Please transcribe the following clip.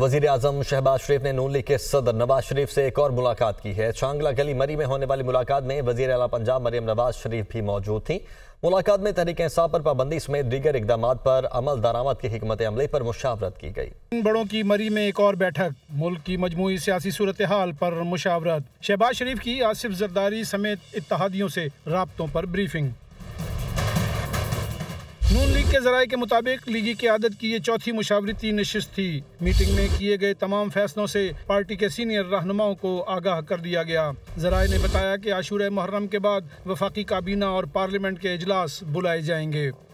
वजीर अजम शहबाज शरीफ ने नून लीग के सदर नवाज शरीफ से एक और मुलाकात की है छांगला गली मरी में होने वाली मुलाकात में वजी अला पंजाब मरीम नवाज शरीफ भी मौजूद थी मुलाकात में तहरीक इंसाफ पर पाबंदी समेत दीगर इकदाम पर अमल दरामद की हमत अमले पर मुशावरत की गई इन बड़ों की मरी में एक और बैठक मुल्क की मजमू सियासी सूरत हाल पर मुशावरत शहबाज शरीफ की आसिफ जरदारी समेत इतिहादियों से रबतों पर ब्रीफिंग नून लीग के जराये के मुताबिक लीगी की आदत की ये चौथी मुशावरती नशस्त थी मीटिंग में किए गए तमाम फैसलों से पार्टी के सीनियर रहनुमाओं को आगाह कर दिया गया जराये ने बताया कि आशूर मुहर्रम के बाद वफाकी काबीना और पार्लियामेंट के अजलास बुलाए जाएंगे